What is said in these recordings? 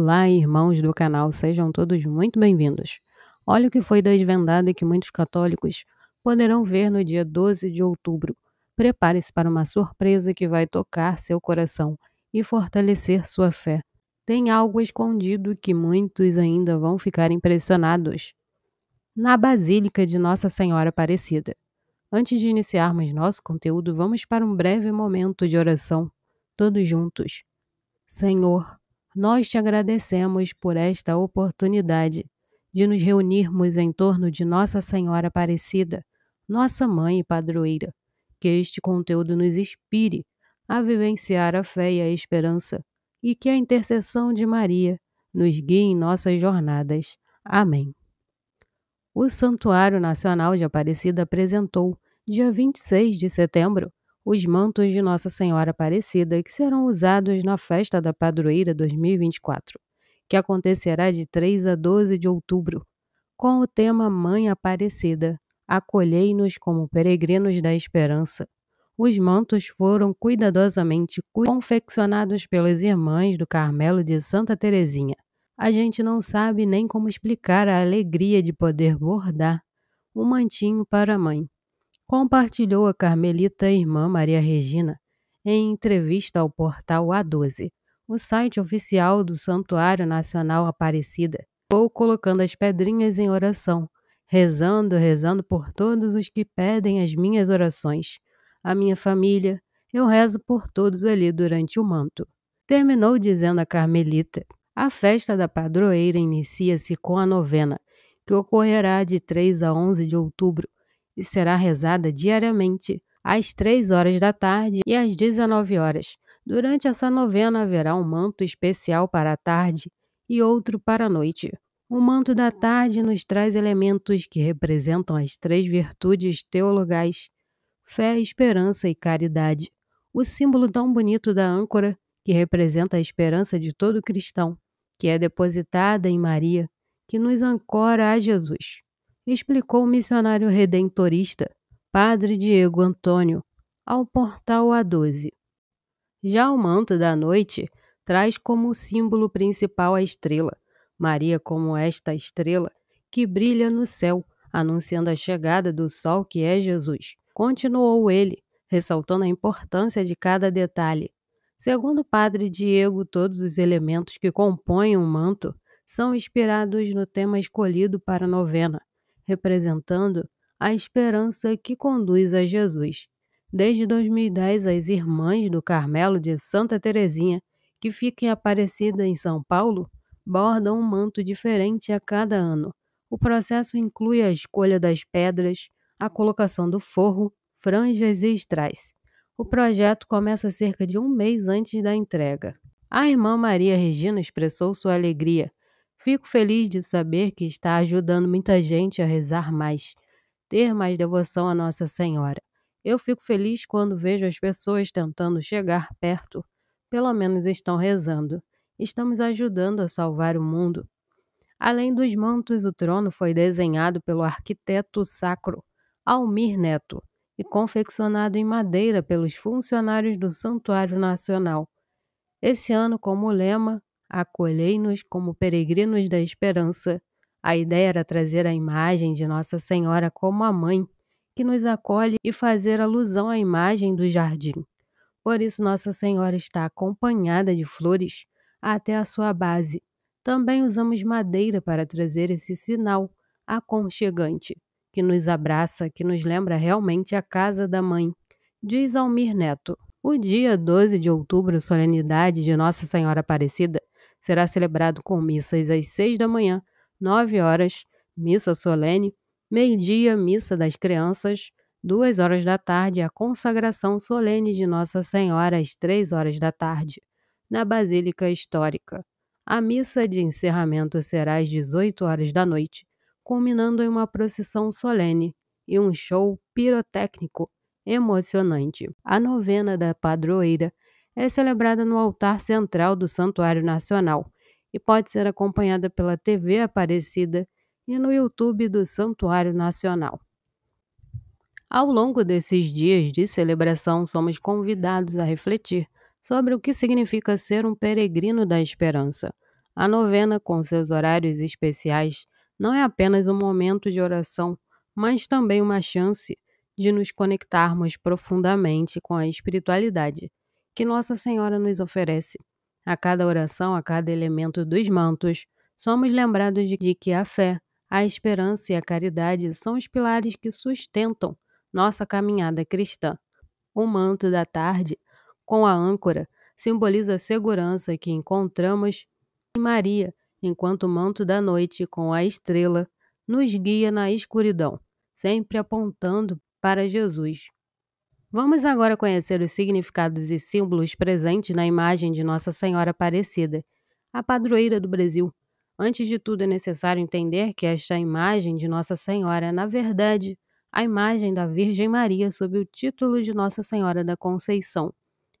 Olá, irmãos do canal, sejam todos muito bem-vindos. Olha o que foi desvendado e que muitos católicos poderão ver no dia 12 de outubro. Prepare-se para uma surpresa que vai tocar seu coração e fortalecer sua fé. Tem algo escondido que muitos ainda vão ficar impressionados. Na Basílica de Nossa Senhora Aparecida. Antes de iniciarmos nosso conteúdo, vamos para um breve momento de oração, todos juntos. Senhor, nós te agradecemos por esta oportunidade de nos reunirmos em torno de Nossa Senhora Aparecida, nossa mãe e padroeira. Que este conteúdo nos inspire a vivenciar a fé e a esperança e que a intercessão de Maria nos guie em nossas jornadas. Amém. O Santuário Nacional de Aparecida apresentou, dia 26 de setembro, os mantos de Nossa Senhora Aparecida que serão usados na festa da Padroeira 2024, que acontecerá de 3 a 12 de outubro, com o tema Mãe Aparecida, acolhei-nos como peregrinos da esperança. Os mantos foram cuidadosamente confeccionados pelas irmãs do Carmelo de Santa Terezinha. A gente não sabe nem como explicar a alegria de poder bordar um mantinho para a mãe compartilhou a carmelita irmã Maria Regina em entrevista ao portal A12, o site oficial do Santuário Nacional Aparecida. Vou colocando as pedrinhas em oração, rezando, rezando por todos os que pedem as minhas orações. A minha família, eu rezo por todos ali durante o manto. Terminou dizendo a Carmelita. A festa da padroeira inicia-se com a novena, que ocorrerá de 3 a 11 de outubro, e será rezada diariamente, às 3 horas da tarde e às 19 horas. Durante essa novena haverá um manto especial para a tarde e outro para a noite. O manto da tarde nos traz elementos que representam as três virtudes teologais: fé, esperança e caridade. O símbolo tão bonito da âncora, que representa a esperança de todo cristão, que é depositada em Maria, que nos ancora a Jesus explicou o missionário redentorista, Padre Diego Antônio, ao portal A12. Já o manto da noite traz como símbolo principal a estrela, Maria como esta estrela que brilha no céu, anunciando a chegada do sol que é Jesus. Continuou ele, ressaltando a importância de cada detalhe. Segundo o padre Diego, todos os elementos que compõem um manto são inspirados no tema escolhido para a novena, representando a esperança que conduz a Jesus. Desde 2010, as Irmãs do Carmelo de Santa Teresinha, que fica em Aparecida, em São Paulo, bordam um manto diferente a cada ano. O processo inclui a escolha das pedras, a colocação do forro, franjas e estrais. O projeto começa cerca de um mês antes da entrega. A irmã Maria Regina expressou sua alegria Fico feliz de saber que está ajudando muita gente a rezar mais, ter mais devoção a Nossa Senhora. Eu fico feliz quando vejo as pessoas tentando chegar perto, pelo menos estão rezando. Estamos ajudando a salvar o mundo. Além dos mantos, o trono foi desenhado pelo arquiteto sacro Almir Neto e confeccionado em madeira pelos funcionários do Santuário Nacional. Esse ano, como lema, acolhei-nos como peregrinos da esperança. A ideia era trazer a imagem de Nossa Senhora como a mãe, que nos acolhe e fazer alusão à imagem do jardim. Por isso, Nossa Senhora está acompanhada de flores até a sua base. Também usamos madeira para trazer esse sinal aconchegante, que nos abraça, que nos lembra realmente a casa da mãe, diz Almir Neto. O dia 12 de outubro, solenidade de Nossa Senhora Aparecida, será celebrado com missas às 6 da manhã, 9 horas, missa solene, meio-dia, missa das crianças, 2 horas da tarde, a consagração solene de Nossa Senhora às 3 horas da tarde, na Basílica Histórica. A missa de encerramento será às 18 horas da noite, culminando em uma procissão solene e um show pirotécnico emocionante. A novena da padroeira é celebrada no altar central do Santuário Nacional e pode ser acompanhada pela TV Aparecida e no YouTube do Santuário Nacional. Ao longo desses dias de celebração, somos convidados a refletir sobre o que significa ser um peregrino da esperança. A novena, com seus horários especiais, não é apenas um momento de oração, mas também uma chance de nos conectarmos profundamente com a espiritualidade que Nossa Senhora nos oferece. A cada oração, a cada elemento dos mantos, somos lembrados de que a fé, a esperança e a caridade são os pilares que sustentam nossa caminhada cristã. O manto da tarde, com a âncora, simboliza a segurança que encontramos em Maria, enquanto o manto da noite, com a estrela, nos guia na escuridão, sempre apontando para Jesus. Vamos agora conhecer os significados e símbolos presentes na imagem de Nossa Senhora Aparecida, a padroeira do Brasil. Antes de tudo, é necessário entender que esta imagem de Nossa Senhora é, na verdade, a imagem da Virgem Maria sob o título de Nossa Senhora da Conceição.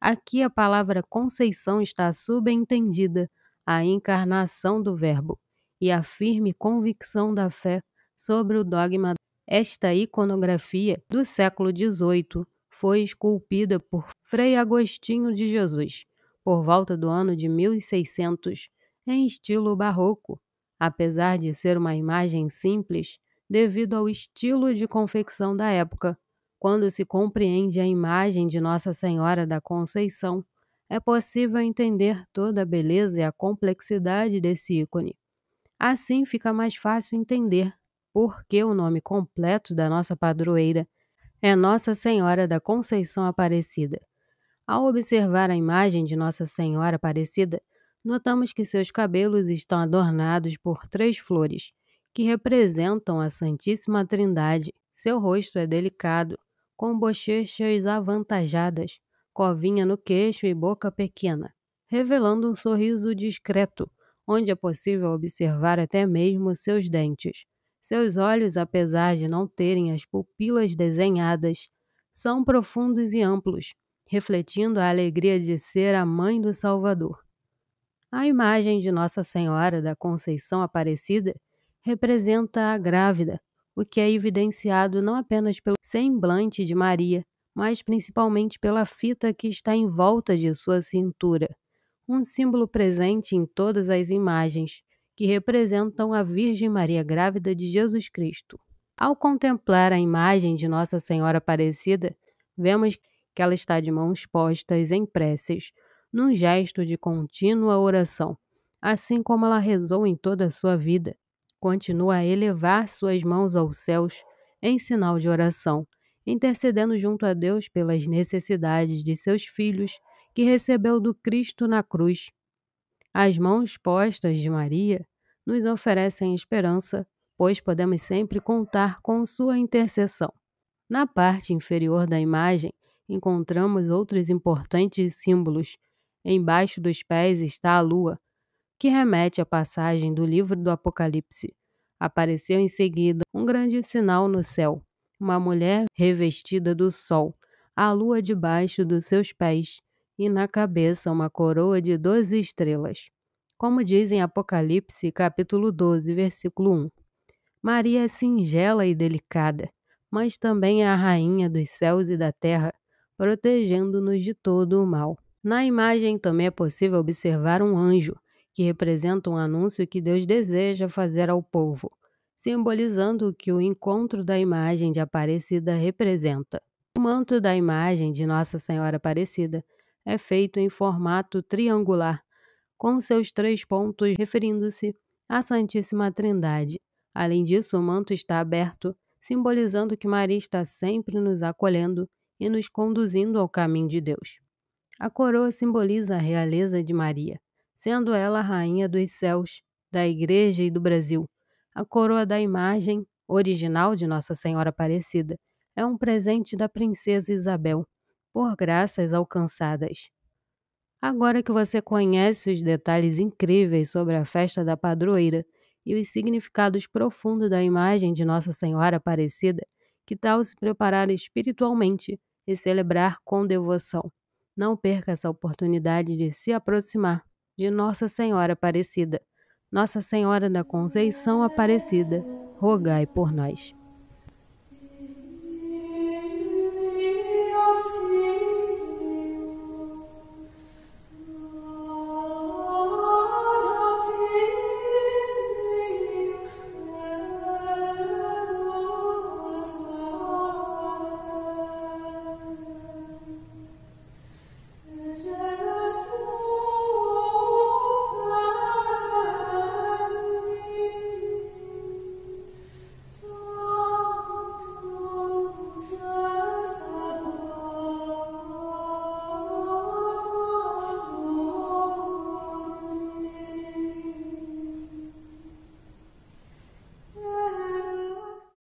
Aqui a palavra Conceição está subentendida à encarnação do Verbo e a firme convicção da fé sobre o dogma. Esta iconografia do século XVIII foi esculpida por Frei Agostinho de Jesus, por volta do ano de 1600, em estilo barroco, apesar de ser uma imagem simples devido ao estilo de confecção da época. Quando se compreende a imagem de Nossa Senhora da Conceição, é possível entender toda a beleza e a complexidade desse ícone. Assim fica mais fácil entender por que o nome completo da nossa padroeira é Nossa Senhora da Conceição Aparecida. Ao observar a imagem de Nossa Senhora Aparecida, notamos que seus cabelos estão adornados por três flores, que representam a Santíssima Trindade. Seu rosto é delicado, com bochechas avantajadas, covinha no queixo e boca pequena, revelando um sorriso discreto, onde é possível observar até mesmo seus dentes. Seus olhos, apesar de não terem as pupilas desenhadas, são profundos e amplos, refletindo a alegria de ser a mãe do Salvador. A imagem de Nossa Senhora da Conceição Aparecida representa a grávida, o que é evidenciado não apenas pelo semblante de Maria, mas principalmente pela fita que está em volta de sua cintura, um símbolo presente em todas as imagens, que representam a Virgem Maria grávida de Jesus Cristo. Ao contemplar a imagem de Nossa Senhora Aparecida, vemos que ela está de mãos postas em preces, num gesto de contínua oração, assim como ela rezou em toda a sua vida. Continua a elevar suas mãos aos céus em sinal de oração, intercedendo junto a Deus pelas necessidades de seus filhos que recebeu do Cristo na cruz as mãos postas de Maria nos oferecem esperança, pois podemos sempre contar com sua intercessão. Na parte inferior da imagem, encontramos outros importantes símbolos. Embaixo dos pés está a lua, que remete à passagem do livro do Apocalipse. Apareceu em seguida um grande sinal no céu: uma mulher revestida do sol, a lua debaixo dos seus pés, e na cabeça uma coroa de doze estrelas, como diz em Apocalipse, capítulo 12, versículo 1. Maria é singela e delicada, mas também é a rainha dos céus e da terra, protegendo-nos de todo o mal. Na imagem também é possível observar um anjo, que representa um anúncio que Deus deseja fazer ao povo, simbolizando o que o encontro da imagem de Aparecida representa. O manto da imagem de Nossa Senhora Aparecida é feito em formato triangular, com seus três pontos referindo-se à Santíssima Trindade. Além disso, o manto está aberto, simbolizando que Maria está sempre nos acolhendo e nos conduzindo ao caminho de Deus. A coroa simboliza a realeza de Maria, sendo ela a rainha dos céus, da Igreja e do Brasil. A coroa da imagem original de Nossa Senhora Aparecida é um presente da princesa Isabel, por graças alcançadas. Agora que você conhece os detalhes incríveis sobre a festa da padroeira e os significados profundos da imagem de Nossa Senhora Aparecida, que tal se preparar espiritualmente e celebrar com devoção? Não perca essa oportunidade de se aproximar de Nossa Senhora Aparecida. Nossa Senhora da Conceição Aparecida, rogai por nós.